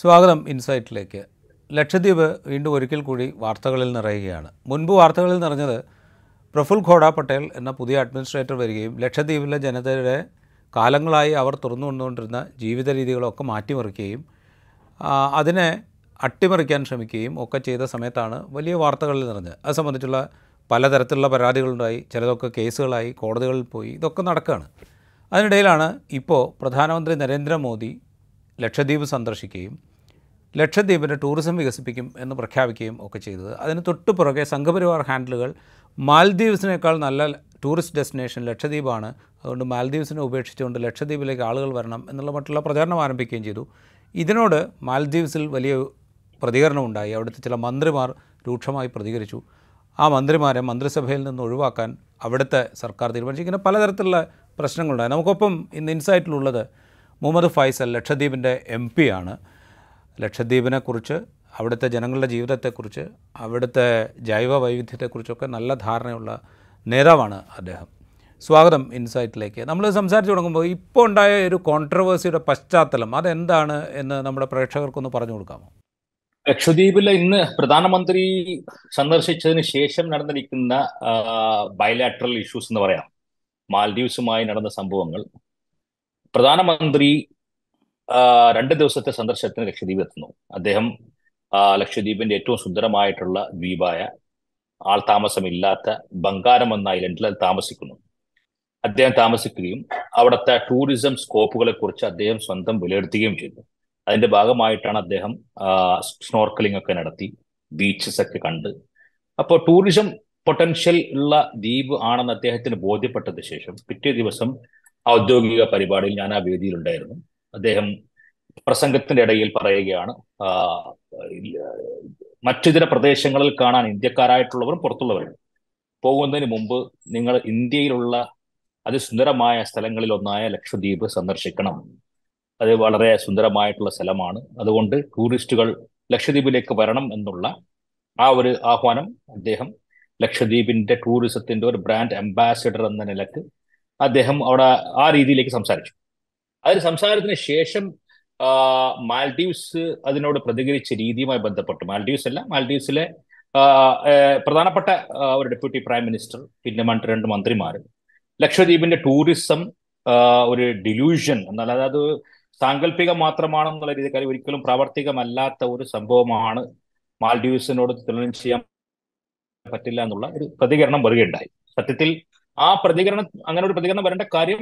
സ്വാഗതം ഇൻസൈറ്റിലേക്ക് ലക്ഷദ്വീപ് വീണ്ടും ഒരിക്കൽ കൂടി വാർത്തകളിൽ നിറയുകയാണ് മുൻപ് വാർത്തകളിൽ നിറഞ്ഞത് പ്രഫുൽ ഖോഡ പട്ടേൽ എന്ന പുതിയ അഡ്മിനിസ്ട്രേറ്റർ വരികയും ലക്ഷദ്വീപിലെ ജനതയുടെ കാലങ്ങളായി അവർ തുറന്നു കൊണ്ടുകൊണ്ടിരുന്ന ജീവിത രീതികളൊക്കെ മാറ്റിമറിക്കുകയും അതിനെ അട്ടിമറിക്കാൻ ശ്രമിക്കുകയും ഒക്കെ ചെയ്ത സമയത്താണ് വലിയ വാർത്തകളിൽ നിറഞ്ഞത് അത് സംബന്ധിച്ചുള്ള പലതരത്തിലുള്ള പരാതികളുണ്ടായി ചിലതൊക്കെ കേസുകളായി കോടതികളിൽ പോയി ഇതൊക്കെ നടക്കുകയാണ് അതിനിടയിലാണ് ഇപ്പോൾ പ്രധാനമന്ത്രി നരേന്ദ്രമോദി ലക്ഷദ്വീപ് സന്ദർശിക്കുകയും ലക്ഷദ്വീപിൻ്റെ ടൂറിസം വികസിപ്പിക്കും എന്ന് പ്രഖ്യാപിക്കുകയും ഒക്കെ ചെയ്തത് അതിന് തൊട്ടു പുറകെ സംഘപരിവാർ ഹാൻഡലുകൾ മാൽദ്വീപ്സിനേക്കാൾ നല്ല ടൂറിസ്റ്റ് ഡെസ്റ്റിനേഷൻ ലക്ഷദ്വീപാണ് അതുകൊണ്ട് മാൽദ്വീപ്സിനെ ഉപേക്ഷിച്ചുകൊണ്ട് ലക്ഷദ്വീപിലേക്ക് ആളുകൾ വരണം എന്നുള്ള മറ്റുള്ള പ്രചാരണം ആരംഭിക്കുകയും ചെയ്തു ഇതിനോട് മാൽദ്വീപ്സിൽ വലിയ പ്രതികരണം ഉണ്ടായി അവിടുത്തെ ചില മന്ത്രിമാർ രൂക്ഷമായി പ്രതികരിച്ചു ആ മന്ത്രിമാരെ മന്ത്രിസഭയിൽ നിന്ന് ഒഴിവാക്കാൻ അവിടുത്തെ സർക്കാർ തീരുമാനിച്ചു ഇങ്ങനെ പലതരത്തിലുള്ള പ്രശ്നങ്ങളുണ്ടായി നമുക്കൊപ്പം ഇന്ന് ഇൻസൈറ്റിലുള്ളത് മുഹമ്മദ് ഫൈസൽ ലക്ഷദ്വീപിൻ്റെ എം പിയാണ് ആണ് ലക്ഷദ്വീപിനെക്കുറിച്ച് അവിടുത്തെ ജനങ്ങളുടെ ജീവിതത്തെക്കുറിച്ച് അവിടുത്തെ ജൈവ വൈവിധ്യത്തെക്കുറിച്ചൊക്കെ നല്ല ധാരണയുള്ള നേതാവാണ് അദ്ദേഹം സ്വാഗതം ഇൻസൈറ്റിലേക്ക് നമ്മൾ സംസാരിച്ചു തുടങ്ങുമ്പോൾ ഇപ്പോൾ ഉണ്ടായ ഒരു കോൺട്രവേഴ്സിയുടെ പശ്ചാത്തലം അതെന്താണ് എന്ന് നമ്മുടെ പ്രേക്ഷകർക്കൊന്ന് പറഞ്ഞു കൊടുക്കാമോ ലക്ഷദ്വീപിലെ ഇന്ന് പ്രധാനമന്ത്രി സന്ദർശിച്ചതിന് ശേഷം നടന്നിരിക്കുന്ന ബയലാട്രൽ ഇഷ്യൂസ് എന്ന് പറയാം മാൽഡീവ്സുമായി നടന്ന സംഭവങ്ങൾ പ്രധാനമന്ത്രി രണ്ട് ദിവസത്തെ സന്ദർശനത്തിന് ലക്ഷദ്വീപ് എത്തുന്നു അദ്ദേഹം ലക്ഷദ്വീപിന്റെ ഏറ്റവും സുന്ദരമായിട്ടുള്ള ദ്വീപായ ആൾ താമസമില്ലാത്ത ബംഗാരം എന്ന ഐലൻഡിൽ താമസിക്കുന്നു അദ്ദേഹം താമസിക്കുകയും അവിടുത്തെ ടൂറിസം സ്കോപ്പുകളെ കുറിച്ച് അദ്ദേഹം സ്വന്തം വിലയിരുത്തുകയും ചെയ്തു അതിന്റെ ഭാഗമായിട്ടാണ് അദ്ദേഹം സ്നോർക്കലിംഗ് ഒക്കെ നടത്തി ബീച്ചസ് ഒക്കെ കണ്ട് അപ്പോൾ ടൂറിസം പൊട്ടൻഷ്യൽ ഉള്ള ദ്വീപ് ആണെന്ന് അദ്ദേഹത്തിന് ബോധ്യപ്പെട്ടതിന് ശേഷം പിറ്റേ ദിവസം ഔദ്യോഗിക പരിപാടിയിൽ ഞാൻ ആ വേദിയിലുണ്ടായിരുന്നു അദ്ദേഹം പ്രസംഗത്തിന്റെ ഇടയിൽ പറയുകയാണ് മറ്റിതര പ്രദേശങ്ങളിൽ കാണാൻ ഇന്ത്യക്കാരായിട്ടുള്ളവരും പുറത്തുള്ളവരും പോകുന്നതിന് മുമ്പ് നിങ്ങൾ ഇന്ത്യയിലുള്ള അതിസുന്ദരമായ സ്ഥലങ്ങളിൽ ഒന്നായ ലക്ഷദ്വീപ് സന്ദർശിക്കണം അത് വളരെ സുന്ദരമായിട്ടുള്ള സ്ഥലമാണ് അതുകൊണ്ട് ടൂറിസ്റ്റുകൾ ലക്ഷദ്വീപിലേക്ക് വരണം എന്നുള്ള ആ ഒരു ആഹ്വാനം അദ്ദേഹം ലക്ഷദ്വീപിന്റെ ടൂറിസത്തിന്റെ ഒരു ബ്രാൻഡ് അംബാസിഡർ എന്ന നിലക്ക് അദ്ദേഹം അവിടെ ആ രീതിയിലേക്ക് സംസാരിച്ചു അതൊരു സംസാരത്തിന് ശേഷം മാൽഡീവ്സ് അതിനോട് പ്രതികരിച്ച രീതിയുമായി ബന്ധപ്പെട്ട് മാൽഡീവ്സ് അല്ല മാൽഡീവ്സിലെ പ്രധാനപ്പെട്ട ഒരു ഡെപ്യൂട്ടി പ്രൈം മിനിസ്റ്റർ പിന്നെ മറ്റു രണ്ട് മന്ത്രിമാർ ലക്ഷദ്വീപിന്റെ ടൂറിസം ഒരു ഡിലൂഷൻ എന്നാൽ അതായത് സാങ്കല്പികം മാത്രമാണെന്നുള്ള രീതിയിൽ കാര്യം ഒരിക്കലും പ്രാവർത്തികമല്ലാത്ത ഒരു സംഭവമാണ് മാൽഡീവ്സിനോട് തുലനം ചെയ്യാൻ പറ്റില്ല എന്നുള്ള ഒരു പ്രതികരണം വരികയുണ്ടായി സത്യത്തിൽ ആ പ്രതികരണം അങ്ങനെ ഒരു പ്രതികരണം വരേണ്ട കാര്യം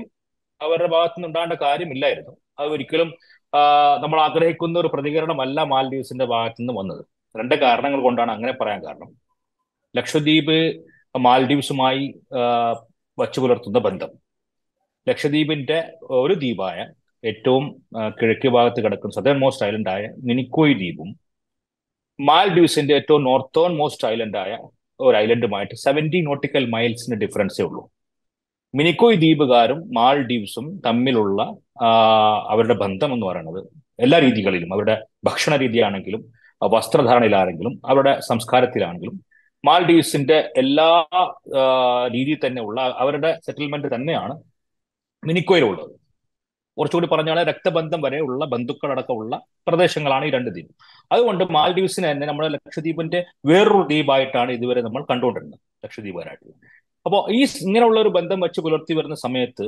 അവരുടെ ഭാഗത്തു ഉണ്ടാകേണ്ട കാര്യമില്ലായിരുന്നു അത് ഒരിക്കലും നമ്മൾ ആഗ്രഹിക്കുന്ന ഒരു പ്രതികരണമല്ല മാൽഡീവ്സിന്റെ ഭാഗത്തു നിന്ന് വന്നത് രണ്ട് കാരണങ്ങൾ കൊണ്ടാണ് അങ്ങനെ പറയാൻ കാരണം ലക്ഷദ്വീപ് മാൽഡീവ്സുമായി വച്ചു പുലർത്തുന്ന ബന്ധം ലക്ഷദ്വീപിന്റെ ഒരു ദ്വീപായ ഏറ്റവും കിഴക്കി ഭാഗത്ത് കിടക്കുന്ന സദേൺ മോസ്റ്റ് ഐലൻഡായ മിനിക്കോയ് ദ്വീപും മാൽഡീവ്സിന്റെ ഏറ്റവും നോർത്തേൺ മോസ്റ്റ് ഐലൻഡായ ഒരു ഐലൻഡുമായിട്ട് സെവൻറ്റി നോട്ടിക്കൽ മൈൽസിന്റെ ഡിഫറൻസേ ഉള്ളൂ മിനിക്കോയ് ദ്വീപുകാരും മാൾഡീവ്സും തമ്മിലുള്ള അവരുടെ ബന്ധം എന്ന് പറയുന്നത് എല്ലാ രീതികളിലും അവരുടെ ഭക്ഷണ രീതിയാണെങ്കിലും വസ്ത്രധാരണയിലാണെങ്കിലും അവരുടെ സംസ്കാരത്തിലാണെങ്കിലും മാൽഡീവ്സിന്റെ എല്ലാ രീതിയിൽ തന്നെ ഉള്ള അവരുടെ സെറ്റിൽമെന്റ് തന്നെയാണ് മിനിക്കോയിലുള്ളത് കുറച്ചുകൂടി പറഞ്ഞാൽ രക്തബന്ധം വരെയുള്ള ബന്ധുക്കളടക്കമുള്ള പ്രദേശങ്ങളാണ് ഈ രണ്ട് ദ്വീപ് അതുകൊണ്ട് മാൽഡീവ്സിനെ തന്നെ നമ്മുടെ ലക്ഷദ്വീപിന്റെ വേറൊരു ദ്വീപായിട്ടാണ് ഇതുവരെ നമ്മൾ കണ്ടുകൊണ്ടിരുന്നത് ലക്ഷദ്വീപുകാരായിട്ട് അപ്പോൾ ഈ ഇങ്ങനെയുള്ള ഒരു ബന്ധം വെച്ച് പുലർത്തി വരുന്ന സമയത്ത്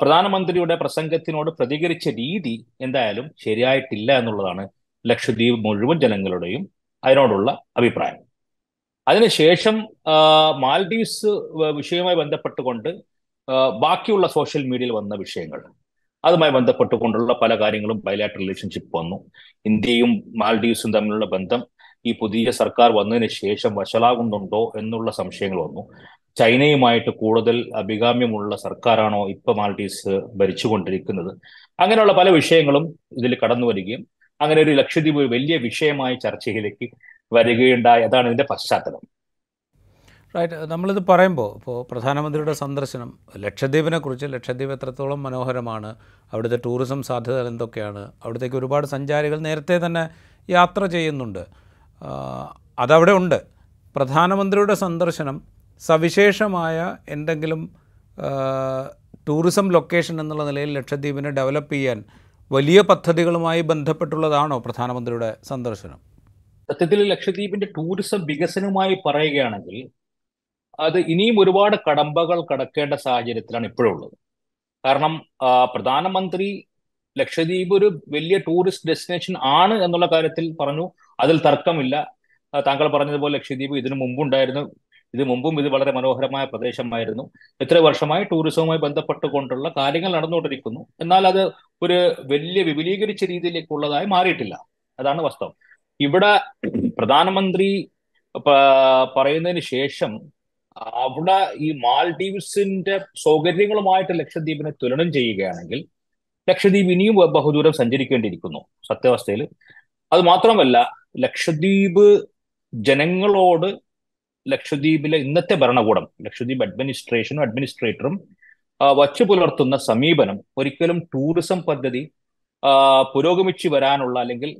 പ്രധാനമന്ത്രിയുടെ പ്രസംഗത്തിനോട് പ്രതികരിച്ച രീതി എന്തായാലും ശരിയായിട്ടില്ല എന്നുള്ളതാണ് ലക്ഷദ്വീപ് മുഴുവൻ ജനങ്ങളുടെയും അതിനോടുള്ള അഭിപ്രായം അതിനുശേഷം മാൽഡീവ്സ് വിഷയവുമായി ബന്ധപ്പെട്ടുകൊണ്ട് ബാക്കിയുള്ള സോഷ്യൽ മീഡിയയിൽ വന്ന വിഷയങ്ങൾ അതുമായി ബന്ധപ്പെട്ടുകൊണ്ടുള്ള പല കാര്യങ്ങളും ബയലാറ്റർ റിലേഷൻഷിപ്പ് വന്നു ഇന്ത്യയും മാൽഡീവ്സും തമ്മിലുള്ള ബന്ധം ഈ പുതിയ സർക്കാർ വന്നതിന് ശേഷം വഷളാകുന്നുണ്ടോ എന്നുള്ള സംശയങ്ങൾ വന്നു ചൈനയുമായിട്ട് കൂടുതൽ അഭികാമ്യമുള്ള സർക്കാരാണോ ഇപ്പൊ മാൽഡീവ്സ് ഭരിച്ചുകൊണ്ടിരിക്കുന്നത് അങ്ങനെയുള്ള പല വിഷയങ്ങളും ഇതിൽ കടന്നു വരികയും അങ്ങനെ ഒരു ലക്ഷദ്വീപ് ഒരു വലിയ വിഷയമായ ചർച്ചയിലേക്ക് വരികയുണ്ടായി അതാണ് ഇതിന്റെ പശ്ചാത്തലം റൈറ്റ് നമ്മളിത് പറയുമ്പോൾ ഇപ്പോൾ പ്രധാനമന്ത്രിയുടെ സന്ദർശനം കുറിച്ച് ലക്ഷദ്വീപ് എത്രത്തോളം മനോഹരമാണ് അവിടുത്തെ ടൂറിസം സാധ്യതകൾ എന്തൊക്കെയാണ് അവിടത്തേക്ക് ഒരുപാട് സഞ്ചാരികൾ നേരത്തെ തന്നെ യാത്ര ചെയ്യുന്നുണ്ട് അതവിടെ ഉണ്ട് പ്രധാനമന്ത്രിയുടെ സന്ദർശനം സവിശേഷമായ എന്തെങ്കിലും ടൂറിസം ലൊക്കേഷൻ എന്നുള്ള നിലയിൽ ലക്ഷദ്വീപിനെ ഡെവലപ്പ് ചെയ്യാൻ വലിയ പദ്ധതികളുമായി ബന്ധപ്പെട്ടുള്ളതാണോ പ്രധാനമന്ത്രിയുടെ സന്ദർശനം സത്യത്തിൽ ലക്ഷദ്വീപിന്റെ ടൂറിസം വികസനവുമായി പറയുകയാണെങ്കിൽ അത് ഇനിയും ഒരുപാട് കടമ്പകൾ കടക്കേണ്ട സാഹചര്യത്തിലാണ് ഇപ്പോഴുള്ളത് കാരണം പ്രധാനമന്ത്രി ലക്ഷദ്വീപ് ഒരു വലിയ ടൂറിസ്റ്റ് ഡെസ്റ്റിനേഷൻ ആണ് എന്നുള്ള കാര്യത്തിൽ പറഞ്ഞു അതിൽ തർക്കമില്ല താങ്കൾ പറഞ്ഞതുപോലെ ലക്ഷദ്വീപ് ഇതിനു മുമ്പുണ്ടായിരുന്നു ഇത് മുമ്പും ഇത് വളരെ മനോഹരമായ പ്രദേശമായിരുന്നു എത്ര വർഷമായി ടൂറിസവുമായി ബന്ധപ്പെട്ടുകൊണ്ടുള്ള കാര്യങ്ങൾ നടന്നുകൊണ്ടിരിക്കുന്നു എന്നാൽ അത് ഒരു വലിയ വിപുലീകരിച്ച രീതിയിലേക്കുള്ളതായി മാറിയിട്ടില്ല അതാണ് വാസ്തവം ഇവിടെ പ്രധാനമന്ത്രി പറയുന്നതിന് ശേഷം അവിടെ ഈ മാൽഡീവ്സിന്റെ സൗകര്യങ്ങളുമായിട്ട് ലക്ഷദ്വീപിനെ തുലനം ചെയ്യുകയാണെങ്കിൽ ലക്ഷദ്വീപ് ഇനിയും ബഹുദൂരം സഞ്ചരിക്കേണ്ടിയിരിക്കുന്നു സത്യാവസ്ഥയിൽ അത് മാത്രമല്ല ലക്ഷദ്വീപ് ജനങ്ങളോട് ലക്ഷദ്വീപിലെ ഇന്നത്തെ ഭരണകൂടം ലക്ഷദ്വീപ് അഡ്മിനിസ്ട്രേഷനും അഡ്മിനിസ്ട്രേറ്ററും വച്ചു പുലർത്തുന്ന സമീപനം ഒരിക്കലും ടൂറിസം പദ്ധതി പുരോഗമിച്ചു വരാനുള്ള അല്ലെങ്കിൽ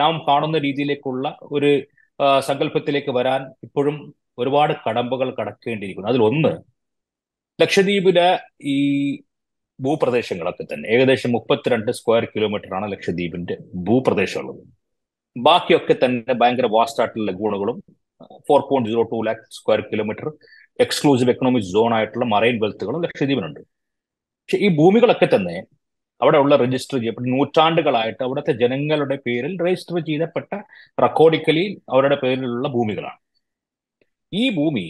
നാം കാണുന്ന രീതിയിലേക്കുള്ള ഒരു സങ്കല്പത്തിലേക്ക് വരാൻ ഇപ്പോഴും ഒരുപാട് കടമ്പകൾ കടക്കേണ്ടിയിരിക്കുന്നു അതിൽ ഒന്ന് ലക്ഷദ്വീപിലെ ഈ ഭൂപ്രദേശങ്ങളൊക്കെ തന്നെ ഏകദേശം മുപ്പത്തിരണ്ട് സ്ക്വയർ കിലോമീറ്റർ ആണ് ലക്ഷദ്വീപിന്റെ ഭൂപ്രദേശമുള്ളത് ബാക്കിയൊക്കെ തന്നെ ഭയങ്കര വാസ്റ്റായിട്ടുള്ള ഗുണങ്ങളും four point zero two lakh square kilometre exclusive economic zone ആയിട്ടുള്ള മറൈൻ വെൽത്തുകളും ലക്ഷദ്വീപിനുണ്ട് പക്ഷെ ഈ ഭൂമികളൊക്കെ തന്നെ ഉള്ള രജിസ്റ്റർ ചെയ്യപ്പെട്ട നൂറ്റാണ്ടുകളായിട്ട് അവിടുത്തെ ജനങ്ങളുടെ പേരിൽ രജിസ്റ്റർ ചെയ്യപ്പെട്ട റെക്കോർഡിക്കലി അവരുടെ പേരിലുള്ള ഭൂമികളാണ് ഈ ഭൂമി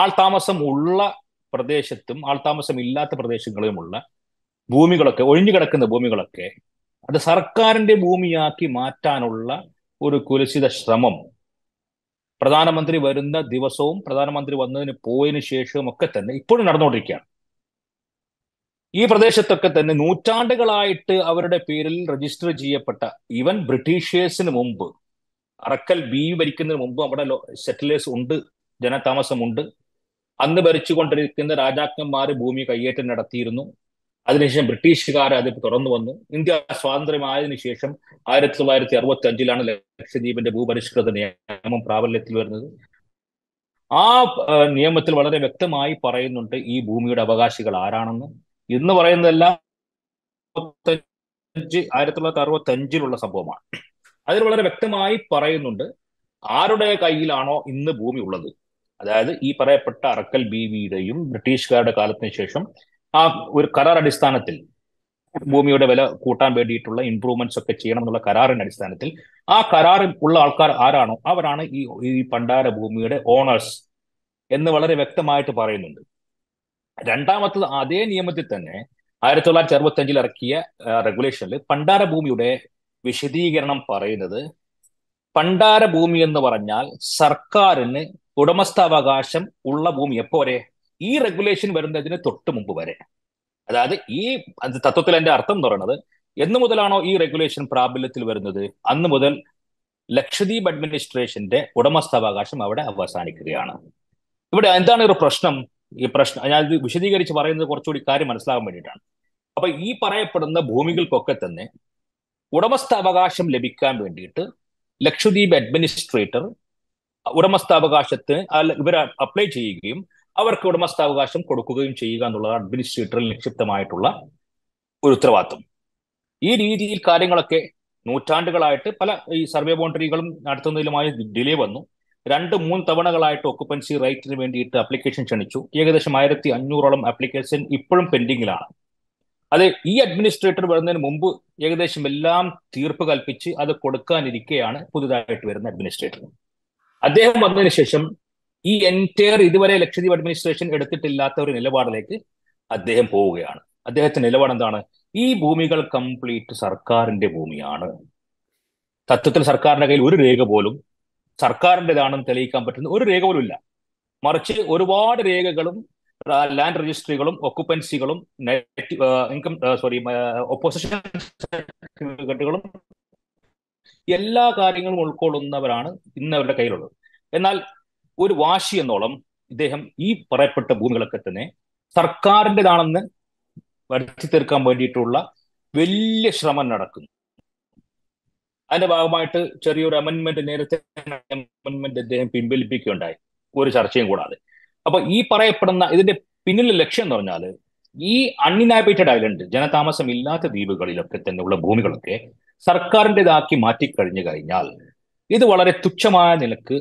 ആൾ താമസം ഉള്ള പ്രദേശത്തും ആൾ താമസം ഇല്ലാത്ത പ്രദേശങ്ങളിലുമുള്ള ഭൂമികളൊക്കെ ഒഴിഞ്ഞു കിടക്കുന്ന ഭൂമികളൊക്കെ അത് സർക്കാരിന്റെ ഭൂമിയാക്കി മാറ്റാനുള്ള ഒരു കുലസിത ശ്രമം പ്രധാനമന്ത്രി വരുന്ന ദിവസവും പ്രധാനമന്ത്രി വന്നതിന് പോയതിനു ശേഷവും ഒക്കെ തന്നെ ഇപ്പോഴും നടന്നുകൊണ്ടിരിക്കുകയാണ് ഈ പ്രദേശത്തൊക്കെ തന്നെ നൂറ്റാണ്ടുകളായിട്ട് അവരുടെ പേരിൽ രജിസ്റ്റർ ചെയ്യപ്പെട്ട ഈവൻ ബ്രിട്ടീഷേഴ്സിന് മുമ്പ് അറക്കൽ ബി ഭരിക്കുന്നതിന് മുമ്പ് അവിടെ സെറ്റിലേഴ്സ് ഉണ്ട് ജനതാമസമുണ്ട് അന്ന് ഭരിച്ചുകൊണ്ടിരിക്കുന്ന രാജാക്കന്മാർ ഭൂമി കയ്യേറ്റം നടത്തിയിരുന്നു അതിനുശേഷം ബ്രിട്ടീഷുകാർ അത് തുറന്നു വന്നു ഇന്ത്യ സ്വാതന്ത്ര്യമായതിനു ശേഷം ആയിരത്തി തൊള്ളായിരത്തി അറുപത്തി അഞ്ചിലാണ് ലക്ഷദ്വീപിന്റെ ഭൂപരിഷ്കൃത നിയമം പ്രാബല്യത്തിൽ വരുന്നത് ആ നിയമത്തിൽ വളരെ വ്യക്തമായി പറയുന്നുണ്ട് ഈ ഭൂമിയുടെ അവകാശികൾ ആരാണെന്ന് ഇന്ന് പറയുന്നതെല്ലാം ആയിരത്തി തൊള്ളായിരത്തി അറുപത്തി അഞ്ചിലുള്ള സംഭവമാണ് അതിൽ വളരെ വ്യക്തമായി പറയുന്നുണ്ട് ആരുടെ കയ്യിലാണോ ഇന്ന് ഭൂമി ഉള്ളത് അതായത് ഈ പറയപ്പെട്ട അറക്കൽ വിയുടെയും ബ്രിട്ടീഷുകാരുടെ കാലത്തിന് ശേഷം ആ ഒരു കരാർ അടിസ്ഥാനത്തിൽ ഭൂമിയുടെ വില കൂട്ടാൻ വേണ്ടിയിട്ടുള്ള ഇംപ്രൂവ്മെന്റ്സ് ഒക്കെ ചെയ്യണം എന്നുള്ള കരാറിന്റെ അടിസ്ഥാനത്തിൽ ആ കരാറിൽ ഉള്ള ആൾക്കാർ ആരാണോ അവരാണ് ഈ ഈ പണ്ടാര ഭൂമിയുടെ ഓണേഴ്സ് എന്ന് വളരെ വ്യക്തമായിട്ട് പറയുന്നുണ്ട് രണ്ടാമത്തത് അതേ നിയമത്തിൽ തന്നെ ആയിരത്തി തൊള്ളായിരത്തി അറുപത്തി അഞ്ചിൽ ഇറക്കിയ റെഗുലേഷനിൽ പണ്ടാര ഭൂമിയുടെ വിശദീകരണം പറയുന്നത് പണ്ടാര ഭൂമി എന്ന് പറഞ്ഞാൽ സർക്കാരിന് ഉടമസ്ഥാവകാശം ഉള്ള ഭൂമി എപ്പോ വരെ ഈ റെഗുലേഷൻ വരുന്നതിന് തൊട്ട് മുമ്പ് വരെ അതായത് ഈ തത്വത്തിൽ എന്റെ അർത്ഥം പറയുന്നത് എന്ന് മുതലാണോ ഈ റെഗുലേഷൻ പ്രാബല്യത്തിൽ വരുന്നത് അന്ന് മുതൽ ലക്ഷദ്വീപ് അഡ്മിനിസ്ട്രേഷന്റെ ഉടമസ്ഥാവകാശം അവിടെ അവസാനിക്കുകയാണ് ഇവിടെ എന്താണ് ഒരു പ്രശ്നം ഈ പ്രശ്നം ഞാൻ ഇത് വിശദീകരിച്ച് പറയുന്നത് കുറച്ചുകൂടി കാര്യം മനസ്സിലാകാൻ വേണ്ടിയിട്ടാണ് അപ്പൊ ഈ പറയപ്പെടുന്ന ഭൂമികൾക്കൊക്കെ തന്നെ ഉടമസ്ഥാവകാശം ലഭിക്കാൻ വേണ്ടിയിട്ട് ലക്ഷദ്വീപ് അഡ്മിനിസ്ട്രേറ്റർ ഉടമസ്ഥാവകാശത്തിന് ഇവർ അപ്ലൈ ചെയ്യുകയും അവർക്ക് ഉടമസ്ഥാവകാശം കൊടുക്കുകയും ചെയ്യുക എന്നുള്ളത് അഡ്മിനിസ്ട്രേറ്ററിൽ നിക്ഷിപ്തമായിട്ടുള്ള ഒരു ഉത്തരവാദിത്വം ഈ രീതിയിൽ കാര്യങ്ങളൊക്കെ നൂറ്റാണ്ടുകളായിട്ട് പല ഈ സർവേ ബൗണ്ടറികളും നടത്തുന്നതിലുമായി ഡിലേ വന്നു രണ്ട് മൂന്ന് തവണകളായിട്ട് ഓക്കുപ്പൻസി റൈറ്റിന് വേണ്ടിയിട്ട് അപ്ലിക്കേഷൻ ക്ഷണിച്ചു ഏകദേശം ആയിരത്തി അഞ്ഞൂറോളം ആപ്ലിക്കേഷൻ ഇപ്പോഴും പെൻഡിങ്ങിലാണ് അത് ഈ അഡ്മിനിസ്ട്രേറ്റർ വരുന്നതിന് മുമ്പ് ഏകദേശം എല്ലാം തീർപ്പ് കൽപ്പിച്ച് അത് കൊടുക്കാനിരിക്കെയാണ് പുതുതായിട്ട് വരുന്ന അഡ്മിനിസ്ട്രേറ്റർ അദ്ദേഹം വന്നതിന് ശേഷം ഈ എൻറ്റയർ ഇതുവരെ ലക്ഷദ്വീപ് അഡ്മിനിസ്ട്രേഷൻ എടുത്തിട്ടില്ലാത്ത ഒരു നിലപാടിലേക്ക് അദ്ദേഹം പോവുകയാണ് അദ്ദേഹത്തിന്റെ നിലപാട് എന്താണ് ഈ ഭൂമികൾ കംപ്ലീറ്റ് സർക്കാരിന്റെ ഭൂമിയാണ് തത്വത്തിൽ സർക്കാരിന്റെ കയ്യിൽ ഒരു രേഖ പോലും സർക്കാരിൻ്റെതാണെന്ന് തെളിയിക്കാൻ പറ്റുന്ന ഒരു രേഖ പോലും ഇല്ല മറിച്ച് ഒരുപാട് രേഖകളും ലാൻഡ് രജിസ്ട്രികളും ഒക്കുപ്പൻസികളും ഇൻകം സോറി ഒപ്പോസിഷൻ സർട്ടിഫിക്കറ്റുകളും എല്ലാ കാര്യങ്ങളും ഉൾക്കൊള്ളുന്നവരാണ് ഇന്ന് അവരുടെ കയ്യിലുള്ളത് എന്നാൽ ഒരു വാശി എന്നോളം ഇദ്ദേഹം ഈ പറയപ്പെട്ട ഭൂമികളൊക്കെ തന്നെ സർക്കാരിൻ്റെതാണെന്ന് വരുത്തി തീർക്കാൻ വേണ്ടിയിട്ടുള്ള വലിയ ശ്രമം നടക്കുന്നു അതിന്റെ ഭാഗമായിട്ട് ചെറിയൊരു അമെന്മെന്റ് നേരത്തെ അമെന്മെന്റ് അദ്ദേഹം പിൻവലിപ്പിക്കുകയുണ്ടായി ഒരു ചർച്ചയും കൂടാതെ അപ്പൊ ഈ പറയപ്പെടുന്ന ഇതിന്റെ പിന്നിലെ ലക്ഷ്യം എന്ന് പറഞ്ഞാൽ ഈ അൺഇനാബിറ്റഡ് ഐലൻഡ് ജനതാമസം ഇല്ലാത്ത ദ്വീപുകളിലൊക്കെ തന്നെ ഉള്ള ഭൂമികളൊക്കെ സർക്കാരിൻ്റെതാക്കി മാറ്റിക്കഴിഞ്ഞു കഴിഞ്ഞാൽ ഇത് വളരെ തുച്ഛമായ നിലക്ക്